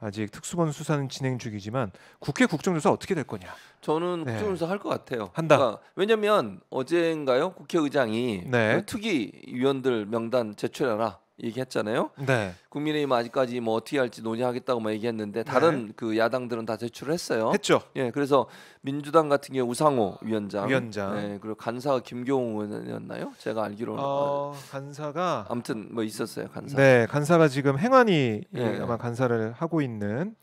아직 특수본 수사는 진행 중이지만 국회 국정조사 어떻게 될 거냐? 저는 네. 국정조사 할 것 같아요. 한다. 그러니까 왜냐하면 어젠가요 국회의장이 네. 특위 위원들 명단 제출하라 얘기했잖아요. 네. 국민의힘 아직까지 뭐 어떻게 할지 논의하겠다고 막 얘기했는데 다른 네. 그 야당들은 다 제출을 했어요. 했죠. 예, 그래서 민주당 같은 경우 우상호 위원장, 위원장, 예, 그리고 간사가 김경호 의원이었나요? 제가 알기로는 어, 간사가 아무튼 뭐 있었어요. 간사. 네, 간사가 지금 행안위 예. 아마 간사를 하고 있는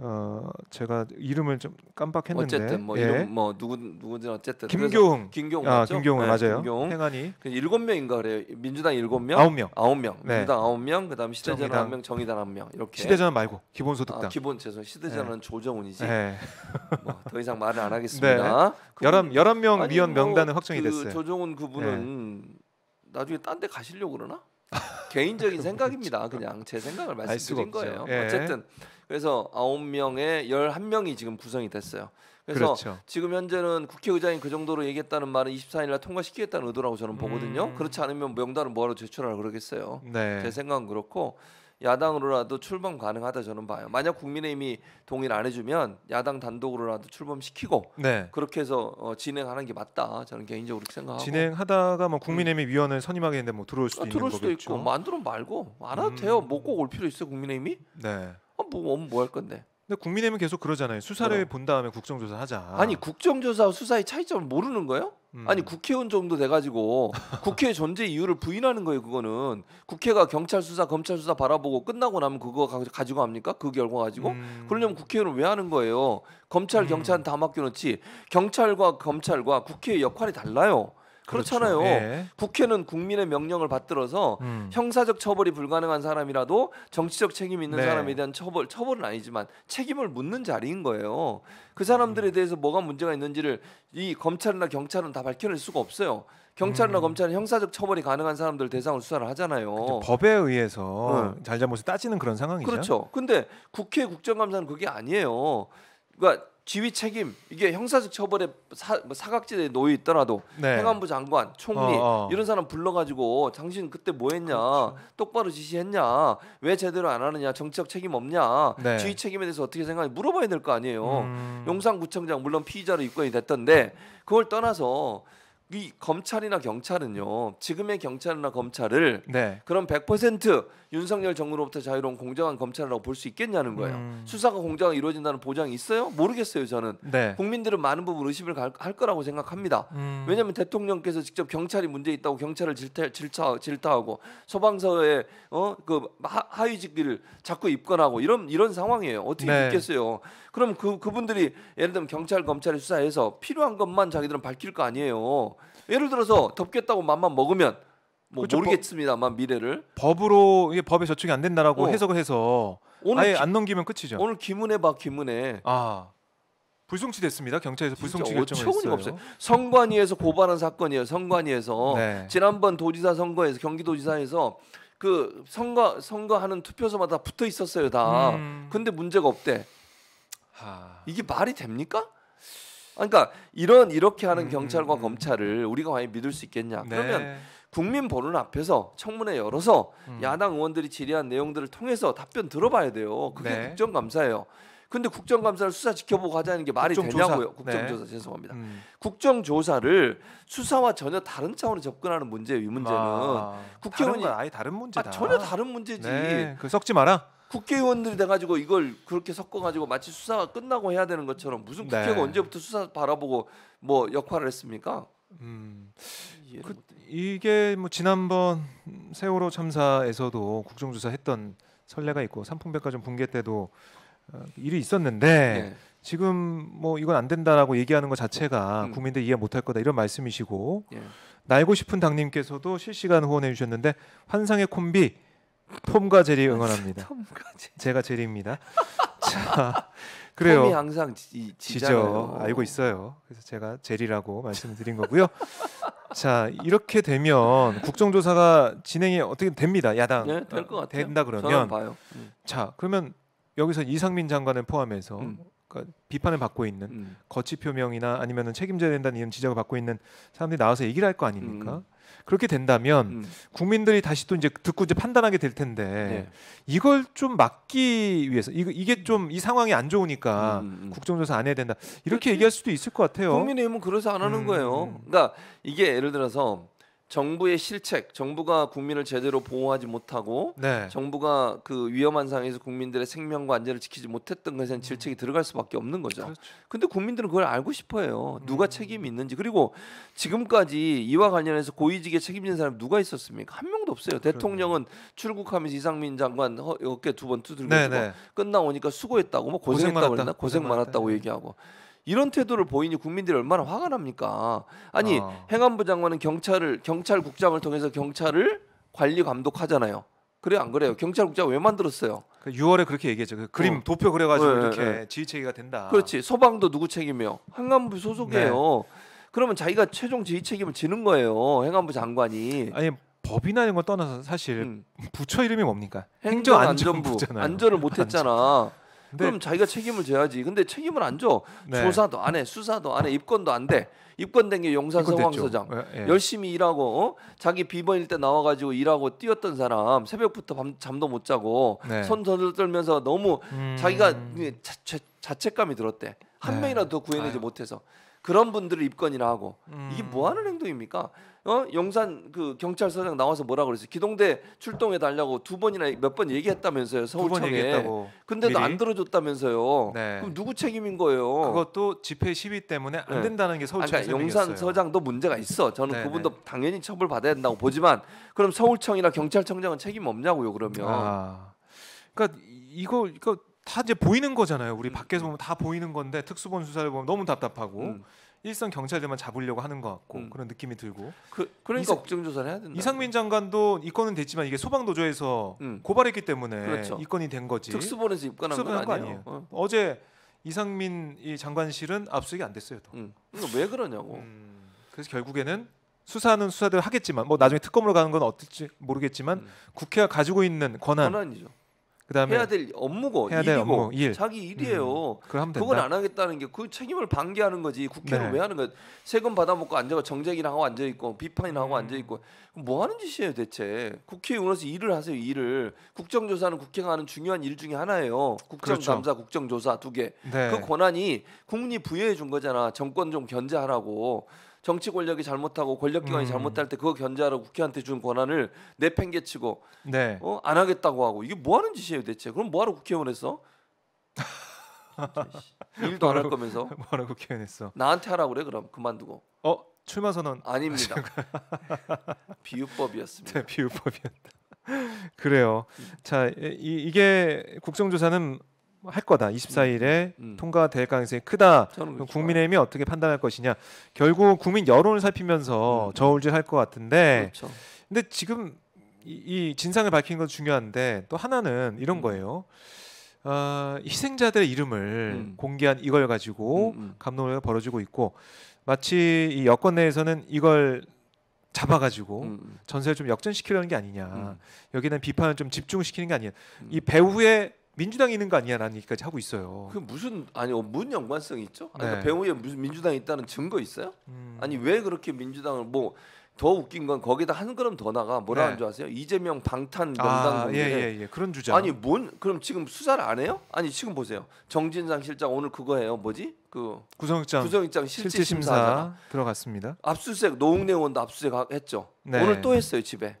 어 제가 이름을 좀 깜빡했는데 어쨌든 뭐 예. 이름 뭐 누구 누구든 어쨌든 김경흥김경흥 아, 맞죠? 김교흥 네, 맞아요. 김교흥. 행안이 그 일곱 명인가 그래요. 민주당 일곱 명, 아홉 명, 아홉 명, 네. 민주당 아홉 명, 그다음 시대전 한 명, 정의당 한명 이렇게 시대전 말고 기본소득당 아, 기본 죄송 시대전은 네. 조정훈이지. 네. 뭐더 이상 말을 안 하겠습니다. 네. 열한 열한 명 위원 뭐 명단은 뭐, 확정이 그 됐어요. 조정훈 그분은 네. 나중에 딴 데 가시려고 그러나? 개인적인 생각입니다. 그렇죠. 그냥 제 생각을 말씀드린 거예요. 예. 어쨌든 그래서 아홉 명에 열한 명이 지금 구성이 됐어요. 그래서 그렇죠. 지금 현재는 국회의장이 그 정도로 얘기했다는 말은 24일 날 통과시키겠다는 의도라고 저는 보거든요. 음. 그렇지 않으면 명단을 뭐 뭐하러 제출하라 그러겠어요. 네. 제 생각은 그렇고 야당으로라도 출범 가능하다 저는 봐요. 만약 국민의힘이 동의를 안 해주면 야당 단독으로라도 출범시키고 네. 그렇게 해서 어, 진행하는 게 맞다. 저는 개인적으로 그렇게 생각하고 진행하다가 뭐국민의힘 음. 위원을 선임하게 되는뭐 들어올 수도 아, 있 들어올 수도 거겠죠. 만들어 뭐 말고 안 해도 음. 돼요. 뭐 꼭 올 필요 있어 국민의힘이? 네. 아, 뭐뭐할 뭐 건데? 근데 국민의힘은 계속 그러잖아요. 수사를 네. 본 다음에 국정조사 하자. 아니 국정조사 수사의 차이점을 모르는 거예요? 음. 아니 국회의원 정도 돼가지고 국회 존재 이유를 부인하는 거예요 그거는 국회가 경찰 수사 검찰 수사 바라보고 끝나고 나면 그거 가, 지고 합니까 그 결과 가지고 음. 그러려면 국회의원을 왜 하는 거예요 검찰 음. 경찰 다 맡겨놓지 경찰과 검찰과 국회의 역할이 달라요 그렇죠. 그렇잖아요. 그렇죠. 예. 국회는 국민의 명령을 받들어서 음. 형사적 처벌이 불가능한 사람이라도 정치적 책임이 있는 네. 사람에 대한 처벌 처벌은 아니지만 책임을 묻는 자리인 거예요. 그 사람들에 음. 대해서 뭐가 문제가 있는지를 이 검찰이나 경찰은 다 밝혀낼 수가 없어요. 경찰이나 음. 검찰은 형사적 처벌이 가능한 사람들 대상으로 수사를 하잖아요. 그렇죠. 법에 의해서 음. 네. 잘잘못을 따지는 그런 상황이죠. 그렇죠. 근데 국회 국정감사는 그게 아니에요. 그러니까 지휘 책임 이게 형사적 처벌에 사, 뭐 사각지대에 놓여 있더라도 네. 행안부 장관, 총리 어어. 어. 이런 사람 불러가지고 당신 그때 뭐했냐 그렇죠. 똑바로 지시했냐 왜 제대로 안 하느냐 정치적 책임 없냐 네. 지휘 책임에 대해서 어떻게 생각해 하 물어봐야 될 거 아니에요. 음. 용산구청장 물론 피의자로 입건이 됐던데 그걸 떠나서 이 검찰이나 경찰은요 지금의 경찰이나 검찰을 네. 그럼 100% 윤석열 정부로부터 자유로운 공정한 검찰이라고 볼 수 있겠냐는 거예요. 음. 수사가 공정하게 이루어진다는 보장이 있어요? 모르겠어요 저는. 네. 국민들은 많은 부분 의심을 할 거라고 생각합니다. 음. 왜냐하면 대통령께서 직접 경찰이 문제 있다고 경찰을 질타, 질타 질타하고 소방서에 어그 하위직기를 자꾸 입건하고 이런 이런 상황이에요. 어떻게 네. 믿겠어요? 그럼 그 그분들이 예를 들면 경찰 검찰이 수사해서 필요한 것만 자기들은 밝힐 거 아니에요. 예를 들어서 덮겠다고 맘만 먹으면 뭐 그렇죠. 모르겠습니다만 미래를 법으로 이게 법에 저촉이안 된다라고 어. 해석을 해서 오늘 아예 기, 안 넘기면 끝이죠. 오늘 김은혜 봐 김은혜 아 불송치 됐습니다. 경찰에서 불송치 결정을 했 없어요. 성관위에서 고발한 사건이에요. 성관위에서 네. 지난번 도지사 선거에서 경기도지사에서 그 선거 선거하는 투표소마다 붙어 있었어요 다. 음. 근데 문제가 없대. 하... 이게 말이 됩니까? 그러니까 이런 이렇게 하는 음, 경찰과 음, 음, 검찰을 우리가 과연 믿을 수 있겠냐? 네. 그러면 국민 보는 앞에서 청문회 열어서 음. 야당 의원들이 질의한 내용들을 통해서 답변 들어봐야 돼요. 그게 네. 국정감사예요. 근데 국정감사를 수사 지켜보고 하자는 게 말이 국정조사. 되냐고요? 네. 국정조사 네. 죄송합니다. 음. 국정조사를 수사와 전혀 다른 차원에 접근하는 문제예요. 이 문제는 아, 국회의원이 아예 다른 문제다. 아, 전혀 다른 문제지. 네, 그썩지 마라. 국회의원들이 돼가지고 이걸 그렇게 섞어가지고 마치 수사가 끝나고 해야 되는 것처럼 무슨 네. 국회가 네. 언제부터 수사 바라보고 뭐 역할을 했습니까? 음, 그, 이게 뭐 지난번 세월호 참사에서도 국정조사 했던 선례가 있고 삼풍백과점 붕괴 때도 어, 일이 있었는데 네. 지금 뭐 이건 안 된다라고 얘기하는 것 자체가 음. 국민들 이해 못할 거다 이런 말씀이시고 예. 날고 싶은 당님께서도 실시간 후원해 주셨는데 환상의 콤비 톰과 제리 응원합니다. 톰과 제리. 제가 제리입니다. 자, 그래요. 폼이 항상 지, 지죠. 알고 있어요. 그래서 제가 제리라고 말씀드린 거고요. 자, 이렇게 되면 국정조사가 진행이 어떻게 됩니다. 야당 네, 될것 어, 같아요. 된다 그러면 봐요. 음. 자, 그러면 여기서 이상민 장관을 포함해서 음. 그러니까 비판을 받고 있는 음. 거취 표명이나 아니면은 책임져야 된다는 이런 지적을 받고 있는 사람들이 나와서 얘기를 할 거 아닙니까? 음. 그렇게 된다면 음. 국민들이 다시 또 이제 듣고 이제 판단하게 될 텐데 네. 이걸 좀 막기 위해서 이, 거 이게 좀 이 상황이 안 좋으니까 음, 음, 음. 국정조사 안 해야 된다 이렇게 그렇지. 얘기할 수도 있을 것 같아요. 국민의힘은 그래서 안 하는 음. 거예요. 그러니까 이게 예를 들어서 정부의 실책, 정부가 국민을 제대로 보호하지 못하고 네. 정부가 그 위험한 상황에서 국민들의 생명과 안전을 지키지 못했던 것에는 질책이 음. 들어갈 수밖에 없는 거죠. 그렇죠. 근데 국민들은 그걸 알고 싶어요. 누가 음. 책임이 있는지 그리고 지금까지 이와 관련해서 고위직에 책임진 사람 누가 있었습니까? 한 명도 없어요. 대통령은 출국하면서 이상민 장관 허, 어깨 두 번 두들겨 고 네, 네. 끝나오니까 수고했다고 뭐 고생했다고 고생 했나 고생 많았다고 네. 얘기하고. 이런 태도를 보이니 국민들이 얼마나 화가 납니까? 아니 어. 행안부 장관은 경찰을 경찰국장을 통해서 경찰을 관리 감독하잖아요. 그래 안 그래요? 경찰국장 왜 만들었어요? 6월에 그 그렇게 얘기했죠. 그 그림 어. 도표 그려가지고 네, 이렇게 네. 지휘체계가 된다. 그렇지. 소방도 누구 책임이요? 행안부 소속이에요. 네. 그러면 자기가 최종 지휘 책임을 지는 거예요. 행안부 장관이. 아니 법이나 이런 걸 떠나서 사실 음. 부처 이름이 뭡니까? 행정안전부. 안전을 못했잖아. 네. 그럼 자기가 책임을 져야지. 근데 책임을 안 줘. 네. 조사도 안 해, 수사도 안 해, 입건도 안 돼. 입건된 게용산성 황서장. 네, 예, 열심히 일하고 어? 자기 비번일 때 나와가지고 일하고 뛰었던 사람 새벽부터 밤, 잠도 못 자고 네. 손 떨면서 너무 음... 자기가 그 자, 자, 자책감이 들었대. 한 네. 명이라도 구해내지 아유. 못해서 그런 분들을 입건이라 하고 음. 이게 뭐 하는 행동입니까? 어? 용산 그 경찰서장 나와서 뭐라 그랬어요? 기동대 출동해 달라고 두 번이나 몇 번 얘기했다면서요 서울청에. 근데도 안 들어줬다면서요. 네. 그럼 누구 책임인 거예요? 그것도 집회 시위 때문에 안 네. 된다는 네. 게 서울청 그러니까 용산 서장도 문제가 있어. 저는 네네. 그분도 네. 당연히 처벌 받아야 된다고 보지만 그럼 서울청이나 경찰청장은 책임 없냐고요 그러면. 아. 그러니까 이거 그러니까 다 이제 보이는 거잖아요. 우리 음. 밖에서 음. 보면 다 보이는 건데 특수본 수사를 보면 너무 답답하고 음. 일선 경찰들만 잡으려고 하는 것 같고 음. 그런 느낌이 들고. 그, 그러니까 억정 조사를 해야 된다. 이상민 장관도 이건은 됐지만 이게 소방 도조에서 음. 고발했기 때문에 그렇죠. 이건이 된 거지. 특수본에서 입건한 특수본 건 아니에요. 아니에요. 어. 제 이상민 이 장관실은 압수수색이 안 됐어요. 또. 음. 왜 그러냐고. 그래서 결국에는 수사는 수사대로 하겠지만 뭐 나중에 특검으로 가는 건 어떨지 모르겠지만 국회가 가지고 있는 권한 권한이죠. 그다음에 해야 될 업무고 해야 될 업무, 일. 자기 일이에요. 음, 음. 그걸 건안 하겠다는 게 그 책임을 방기하는 거지. 국회를 네. 왜 하는 거야? 세금 받아먹고 앉아가 정쟁이나 하고 앉아 있고 비판이나 하고 음. 앉아 있고 뭐 하는 짓이에요 대체? 국회의원으로서 일을 하세요 일을. 국정조사는 국회가 하는 중요한 일 중에 하나예요. 국정감사, 그렇죠. 국정조사 두 개. 네. 그 권한이 국민이 부여해 준 거잖아. 정권 좀 견제하라고. 정치 권력이 잘못하고 권력기관이 음. 잘못할 때 그거 견제하라고 국회한테 준 권한을 내팽개치고 네. 어, 안 하겠다고 하고 이게 뭐 하는 짓이에요 대체? 그럼 뭐하러 국회의원 했어? 아, 일도 안 할 거면서 뭐하러 국회의원 했어? 나한테 하라 그래 그럼 그만두고. 어 출마 선언 아닙니다. 비유법이었습니다. 네, 비유법이었다. 그래요. 음. 자, 이, 이게 국정조사는 뭐 할 거다. 24일에 음. 음. 통과될 가능성이 크다. 국민의힘이 어떻게 판단할 것이냐. 결국 국민 여론을 살피면서 음. 음. 저울질할 것 같은데. 그렇죠. 근데 지금 이, 이 진상을 밝히는 건 중요한데 또 하나는 이런 음. 거예요. 어, 아, 희생자들의 이름을 음. 공개한 이걸 가지고 감동을 벌어지고 있고 마치 이 여권 내에서는 이걸 잡아가지고 전세를 좀 역전시키려는 게 아니냐. 음. 여기는 비판을 좀 집중시키는 게 아니냐. 음. 이 배후에 민주당이 있는 거 아니야라는 얘기까지 하고 있어요. 그 무슨 아니 어, 무슨 연관성이 있죠? 아니, 그러니까 네. 배우에 무슨 민주당이 있다는 증거 있어요? 음. 아니 왜 그렇게 민주당을 뭐 더 웃긴 건 거기다 한 걸음 더 나가 뭐라 네. 하는 줄 아세요? 이재명 방탄 아, 명단 아, 예, 예, 예. 그런 주장. 아니 뭔 그럼 지금 수사를 안 해요? 아니 지금 보세요. 정진상 실장 오늘 그거 해요. 뭐지? 그 구성영장 구성장 실질 심사 들어갔습니다. 압수수색 노웅래 의원도 압수수색 했죠. 네. 오늘 또 했어요 집에.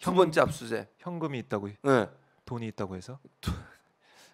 두 번째 압수수색. 현금이 있다고. 네. 돈이 있다고 해서.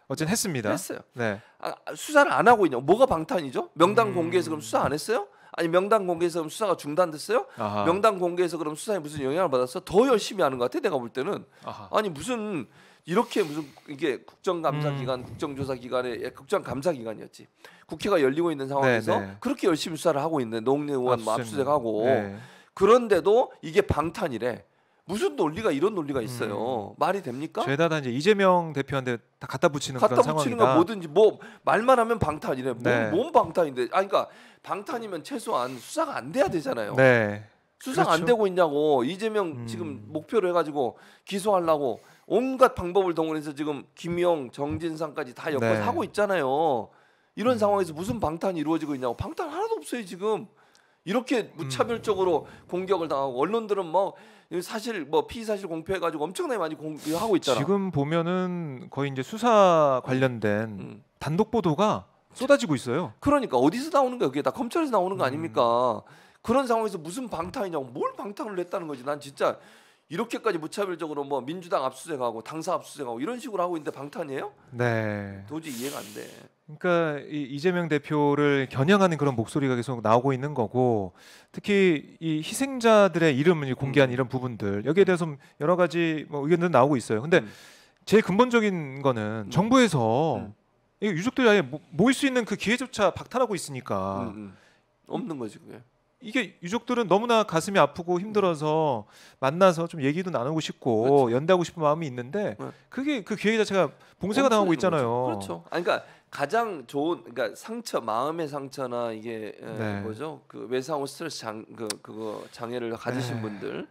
어쨌든 했습니다. 했어요. 네. 아, 아, 수사를 안 하고 있냐? 뭐가 방탄이죠? 명단 음... 공개해서 그럼 수사 안 했어요? 아니 명단 공개해서 그럼 수사가 중단됐어요? 아하. 명단 공개해서 그럼 수사에 무슨 영향을 받았어? 더 열심히 하는 것 같아 내가 볼 때는. 아하. 아니 무슨 이렇게 무슨 이게 국정감사 음. 기간, 음. 국정조사 기간에 예, 국정감사 기간이었지. 국회가 열리고 있는 상황에서 네네. 네. 그렇게 열심히 수사를 하고 있는 노웅 의원 압수수색하고 네. 그런데도 이게 방탄이래. 무슨 논리가 이런 논리가 있어요. 음. 말이 됩니까? 죄다다 이제 이재명 대표한테 다 갖다 붙이는 갖다 그런 붙이는 상황이다. 거 뭐든지 뭐 말만 하면 방탄이래. 몸, 네. 몸 방탄인데. 아 그러니까 방탄이면 최소한 수사가 안 돼야 되잖아요. 네. 수사 그렇죠. 안 되고 있냐고 이재명 음. 지금 목표로 해가지고 기소하려고 온갖 방법을 동원해서 지금 김영, 정진상까지 다엮어 네. 하고 있잖아요. 이런 음. 상황에서 무슨 방탄이 이루어지고 있냐고 방탄 하나도 없어요 지금. 이렇게 무차별적으로 음. 공격을 당하고 언론들은 뭐 사실 뭐 피의 사실 공표해가지고 엄청나게 많이 공격하고 있잖아. 지금 보면은 거의 이제 수사 관련된 음. 단독 보도가 쏟아지고 있어요. 그러니까 어디서 나오는 거야? 그게 다 검찰에서 나오는 거 음. 아닙니까? 음. 그런 상황에서 무슨 방탄이냐고 뭘 방탄을 했다는 거지? 난 진짜 이렇게까지 무차별적으로 뭐 민주당 압수수색하고 당사 압수수색하고 이런 식으로 하고 있는데 방탄이에요? 네. 도저히 이해가 안 돼. 그러니까 이재명 대표를 겨냥하는 그런 목소리가 계속 나오고 있는 거고 특히 이 희생자들의 이름을 공개한 음. 이런 부분들 여기에 대해서 여러 가지 뭐 의견들 나오고 있어요. 근데 음. 제일 근본적인 거는 음. 정부에서 유족들 아예 모일 수 있는 그 기회조차 박탈하고 있으니까 없는 거지 그게. 이게 유족들은 너무나 가슴이 아프고 힘들어서 만나서 좀 얘기도 나누고 싶고 그렇죠. 연대하고 싶은 마음이 있는데 네. 그게 그 기회 자체가 봉쇄가 당하고 있잖아요. 거죠. 그렇죠. 아니, 그러니까 가장 좋은 그러니까 상처 마음의 상처나 이게 예, 네. 뭐죠 그 외상후 스트레스 장 그 그거 장애를 가지신 네. 분들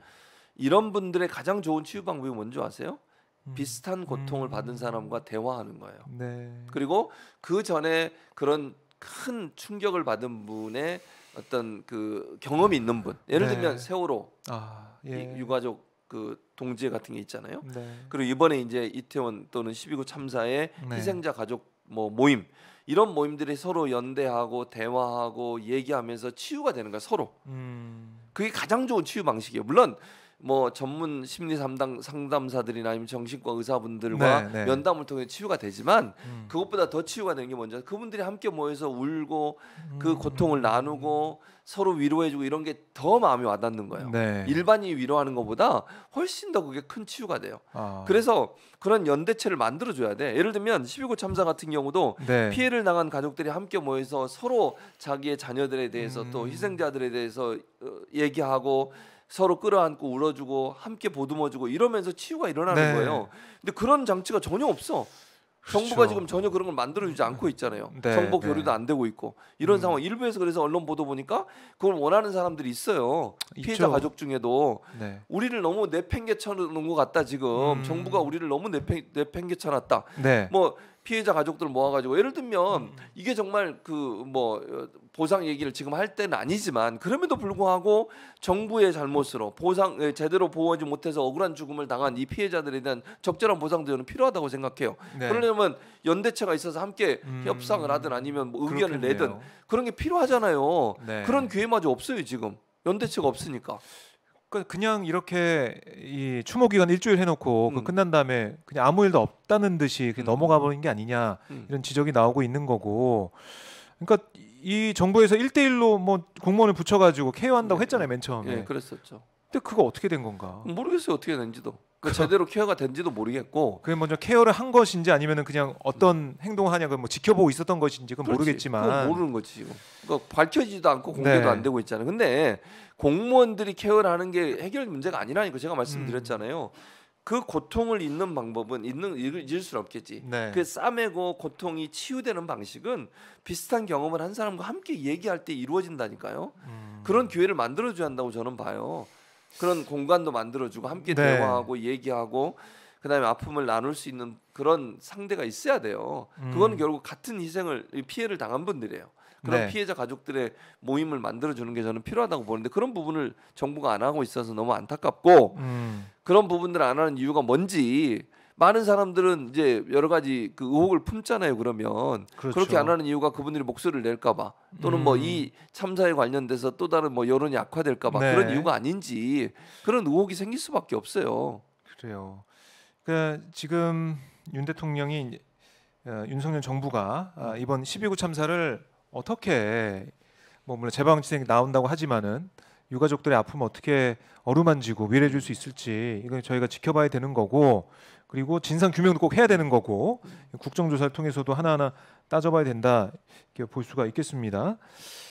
이런 분들의 가장 좋은 치유 방법이 뭔지 아세요? 음. 비슷한 고통을 음. 받은 사람과 대화하는 거예요. 네. 그리고 그 전에 그런 큰 충격을 받은 분의 어떤 그 경험이 있는 분, 예를 네. 들면 세월호 아, 예. 유가족 그 동지회 같은 게 있잖아요. 네. 그리고 이번에 이제 이태원 또는 12구 참사의 희생자 가족 뭐 모임 이런 모임들이 서로 연대하고 대화하고 얘기하면서 치유가 되는 거야 서로. 음. 그게 가장 좋은 치유 방식이에요. 물론 뭐 전문 심리 상담 상담사들이나 아니면 정신과 의사분들과 네, 네. 면담을 통해 치유가 되지만 음. 그것보다 더 치유가 되는 게 먼저 그분들이 함께 모여서 울고 그 음. 그 고통을 나누고 서로 위로해주고 이런 게 더 마음이 와닿는 거예요. 네. 일반이 인 위로하는 것보다 훨씬 더 그게 큰 치유가 돼요. 아. 그래서 그런 연대체를 만들어줘야 돼. 예를 들면 12구 참사 같은 경우도 네. 피해를 당한 가족들이 함께 모여서 서로 자기의 자녀들에 대해서 음. 또 희생자들에 대해서 어, 얘기하고 서로 끌어안고 울어주고 함께 보듬어주고 이러면서 치유가 일어나는 네. 거예요. 근데 그런 장치가 전혀 없어. 그렇죠. 정부가 그렇죠. 지금 전혀 그런 걸 만들어주지 않고 있잖아요. 네, 네. 정보 교류도 네. 안 되고 있고 이런 음. 상황. 일부에서 그래서 언론 보도 보니까 그걸 원하는 사람들이 있어요. 피해자 있죠. 가족 중에도 네. 우리를 너무 내팽개쳐 놓은 것 같다 지금. 음. 정부가 우리를 너무 내팽, 내팽개쳐 놨다. 네. 뭐 피해자 가족들 모아가지고 예를 들면 음. 이게 정말 그뭐 어, 보상 얘기를 지금 할 때는 아니지만 그럼에도 불구하고 정부의 잘못으로 보상 예, 제대로 보호하지 못해서 억울한 죽음을 당한 이 피해자들에 대한 적절한 보상 대우는 필요하다고 생각해요. 네. 그러려면 연대체가 있어서 함께 음. 협상을 하든 아니면 뭐 의견을 그렇겠네요. 내든 그런 게 필요하잖아요. 네. 그런 기회마저 없어요 지금 연대체가 없으니까. 그러니까 그냥 그 이렇게 이 추모 기간 일주일 해놓고 그 음. 그 끝난 다음에 그냥 아무 일도 없다는 듯이 음. 넘어가 버린 게 아니냐 음. 이런 지적이 나오고 있는 거고 그러니까 이 정부에서 일대일로뭐 공무원을 붙여가지고 케어한다고 네. 했잖아요 맨 처음에. 네, 그랬었죠. 근데 그거 어떻게 된 건가? 모르겠어요 어떻게 된지도. 그 제대로 케어가 된지도 모르겠고. 그게 먼저 케어를 한 것인지 아니면은 그냥 어떤 행동을 하냐 고뭐 지켜보고 있었던 것인지 그건 그렇지. 모르겠지만. 모르는 거지 지금. 그러니까 밝혀지지도 않고 공개도 네. 안 되고 있잖아요. 근데 공무원들이 케어를 하는 게 해결 문제가 아니라니까 제가 말씀드렸잖아요. 음. 그 고통을 잊는 방법은 잊는 잊을 수는 없겠지. 네. 그 싸매고 고통이 치유되는 방식은 비슷한 경험을 한 사람과 함께 얘기할 때 이루어진다니까요. 음. 그런 기회를 만들어 줘야 한다고 저는 봐요. 그런 공간도 만들어주고 함께 네. 대화하고 얘기하고 그다음에 아픔을 나눌 수 있는 그런 상대가 있어야 돼요. 음. 그건 결국 같은 희생을 피해를 당한 분들이에요. 그런 네. 피해자 가족들의 모임을 만들어 주는 게 저는 필요하다고 보는데 그런 부분을 정부가 안 하고 있어서 너무 안타깝고 음. 그런 부분들 을안 하는 이유가 뭔지 많은 사람들은 이제 여러 가지 그 의혹을 품잖아요. 그러면 그렇죠. 그렇게안 하는 이유가 그분들이 목소리를 낼까봐 또는 뭐 음. 뭐이 참사에 관련돼서 또 다른 뭐 여론이 악화될까봐 네. 그런 이유가 아닌지 그런 의혹이 생길 수밖에 없어요. 그래요. 그 지금 윤 대통령이 어, 윤석열 정부가 아, 이번 12구 참사를 어떻게 뭐 물론 재방지생이 나온다고 하지만은 유가족들의 아픔을 어떻게 어루만지고 위로해 줄 수 있을지 이건 저희가 지켜봐야 되는 거고 그리고 진상 규명도 꼭 해야 되는 거고 국정조사를 통해서도 하나하나 따져봐야 된다 이렇게 볼 수가 있겠습니다.